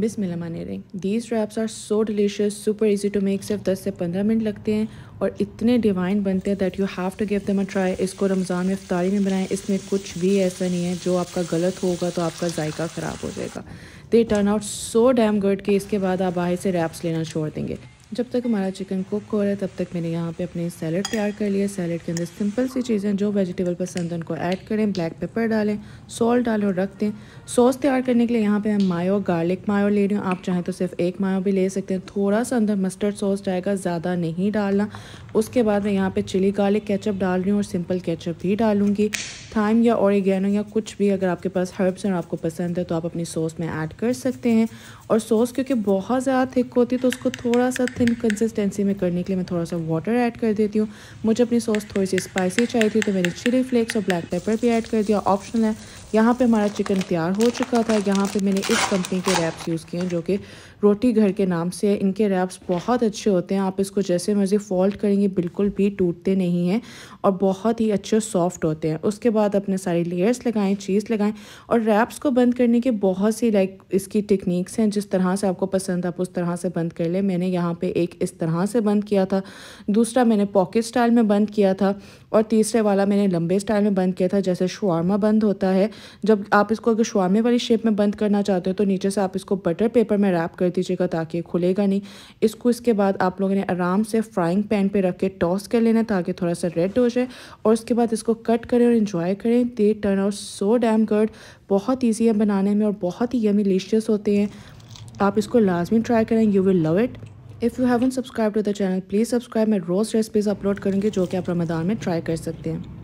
बिसमीम these wraps are so delicious super easy to make सिर्फ 10 से 15 मिनट लगते हैं और इतने डिवाइन बनते हैं that you have to give them a try इसको रमज़ान में अफ्तारी में बनाएं इसमें कुछ भी ऐसा नहीं है जो आपका गलत होगा तो आपका जायका ख़राब हो जाएगा they turn out so damn good कि इसके बाद आप बाहर से रैप्स लेना छोड़ देंगे जब तक हमारा चिकन कुक हो रहा है तब तक मैंने यहाँ पे अपने सैलड तैयार कर लिया सैलड के अंदर सिंपल सी चीज़ें जो वेजिटेबल पसंद है उनको ऐड करें ब्लैक पेपर डालें सॉल्ट डालें और रख दें सॉस तैयार करने के लिए यहाँ पे हम मायो गार्लिक मायो ले रही हूँ आप चाहें तो सिर्फ एक मायो भी ले सकते हैं थोड़ा सा अंदर मस्टर्ड सॉस जाएगा ज़्यादा नहीं डालना उसके बाद मैं यहाँ पर चिली गार्लिक कैचअप डाल रही हूँ और सिंपल कैचअप भी डालूँगी थाइम या औरगैनो या कुछ भी अगर आपके पास हर्ब्स हैं और आपको पसंद है तो आप अपनी सॉस में ऐड कर सकते हैं और सॉस क्योंकि बहुत ज़्यादा थिक होती है तो उसको थोड़ा सा थिन कंसिस्टेंसी में करने के लिए मैं थोड़ा सा वाटर ऐड कर देती हूँ मुझे अपनी सॉस थोड़ी सी स्पाइसी चाहिए थी तो मैंने चिली फ्लेक्स और ब्लैक पेपर भी ऐड कर दिया ऑप्शनल है यहाँ पे हमारा चिकन तैयार हो चुका था यहाँ पे मैंने इस कंपनी के रैप्स यूज़ किए हैं जो कि रोटी घर के नाम से है इनके रैप्स बहुत अच्छे होते हैं आप इसको जैसे मर्ज़ी फोल्ड करेंगे बिल्कुल भी टूटते नहीं हैं और बहुत ही अच्छे सॉफ्ट होते हैं उसके बाद अपने सारे लेयर्स लगाएं चीज़ लगाएं और रैप्स को बंद करने के बहुत सी लाइक इसकी टेक्निक्स हैं जिस तरह से आपको पसंद आप उस तरह से बंद कर लें मैंने यहाँ पर पे एक इस तरह से बंद किया था दूसरा मैंने पॉकेट स्टाइल में बंद किया था और तीसरे वाला मैंने लंबे स्टाइल में बंद किया था जैसे शुआरमा बंद होता है जब आप इसको अगर शुआरमे वाली शेप में बंद करना चाहते हो तो नीचे से आप इसको बटर पेपर में रैप कर दीजिएगा ताकि खुलेगा नहीं इसको इसके बाद आप लोगों ने आराम से फ्राइंग पैन पर रख के टॉस कर लेना ताकि थोड़ा सा रेड हो जाए और उसके बाद इसको कट करें और इन्जॉय करें they turn out so damn good बहुत ईजी है बनाने में और बहुत ही यमी होते हैं आप इसको लाजमी ट्राई करें you will love it if you haven't subscribe to the channel please subscribe मैं रोज़ रेसिपीज़ अपलोड करूँगी जो कि आप रमदान में ट्राई कर सकते हैं